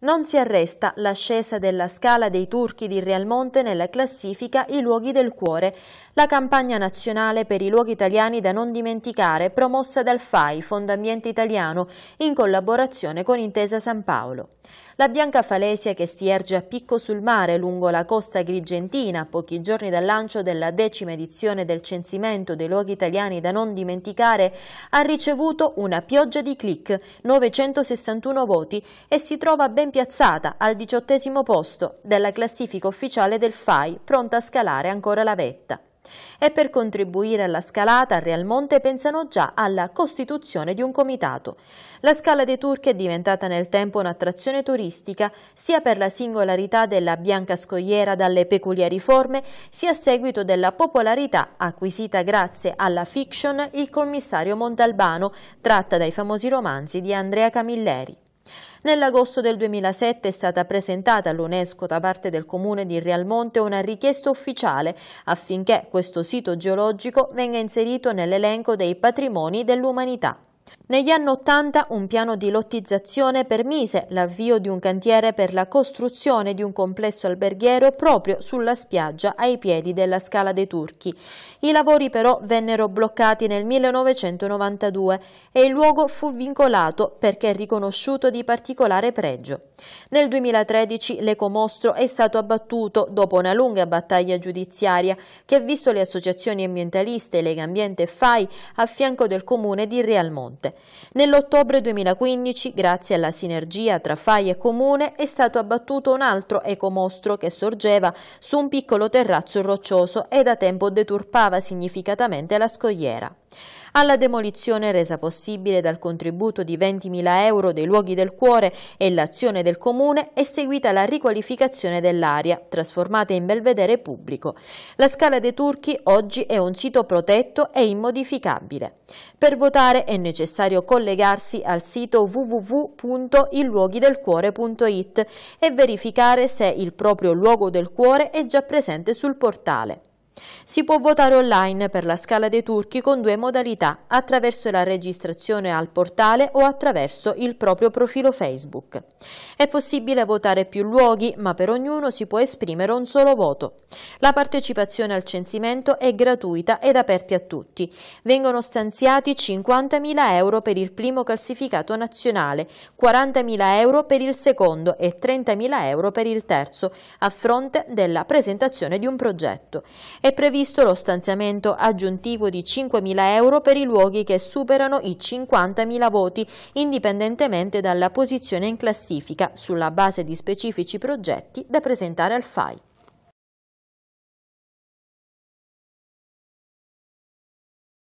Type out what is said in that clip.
Non si arresta l'ascesa della scala dei turchi di Real Monte nella classifica I luoghi del cuore, la campagna nazionale per i luoghi italiani da non dimenticare, promossa dal FAI, Fondo Ambiente Italiano, in collaborazione con Intesa San Paolo. La bianca falesia che si erge a picco sul mare lungo la costa grigentina, pochi giorni dal lancio della decima edizione del censimento dei luoghi italiani da non dimenticare, ha ricevuto una pioggia di click, 961 voti, e si trova ben ben piazzata al diciottesimo posto della classifica ufficiale del FAI, pronta a scalare ancora la vetta. E per contribuire alla scalata a Monte pensano già alla costituzione di un comitato. La Scala dei Turchi è diventata nel tempo un'attrazione turistica sia per la singolarità della bianca scogliera dalle peculiari forme, sia a seguito della popolarità acquisita grazie alla fiction Il commissario Montalbano, tratta dai famosi romanzi di Andrea Camilleri. Nell'agosto del 2007 è stata presentata all'UNESCO da parte del comune di Realmonte una richiesta ufficiale affinché questo sito geologico venga inserito nell'elenco dei patrimoni dell'umanità. Negli anni Ottanta un piano di lottizzazione permise l'avvio di un cantiere per la costruzione di un complesso alberghiero proprio sulla spiaggia ai piedi della Scala dei Turchi. I lavori però vennero bloccati nel 1992 e il luogo fu vincolato perché riconosciuto di particolare pregio. Nel 2013 l'ecomostro è stato abbattuto dopo una lunga battaglia giudiziaria che ha visto le associazioni ambientaliste Legambiente e FAI a fianco del comune di Realmonte. Piemonte. Nell'ottobre 2015, grazie alla sinergia tra FAI e Comune, è stato abbattuto un altro ecomostro che sorgeva su un piccolo terrazzo roccioso e da tempo deturpava significativamente la scogliera alla demolizione resa possibile dal contributo di 20.000 euro dei luoghi del cuore e l'azione del comune è seguita la riqualificazione dell'area, trasformata in belvedere pubblico. La Scala dei Turchi oggi è un sito protetto e immodificabile. Per votare è necessario collegarsi al sito www.illuoghidelcuore.it e verificare se il proprio luogo del cuore è già presente sul portale. Si può votare online per la Scala dei Turchi con due modalità, attraverso la registrazione al portale o attraverso il proprio profilo Facebook. È possibile votare più luoghi, ma per ognuno si può esprimere un solo voto. La partecipazione al censimento è gratuita ed aperta a tutti. Vengono stanziati 50.000 euro per il primo classificato nazionale, 40.000 euro per il secondo e 30.000 euro per il terzo, a fronte della presentazione di un progetto. È è previsto lo stanziamento aggiuntivo di 5.000 euro per i luoghi che superano i 50.000 voti, indipendentemente dalla posizione in classifica, sulla base di specifici progetti da presentare al FAI.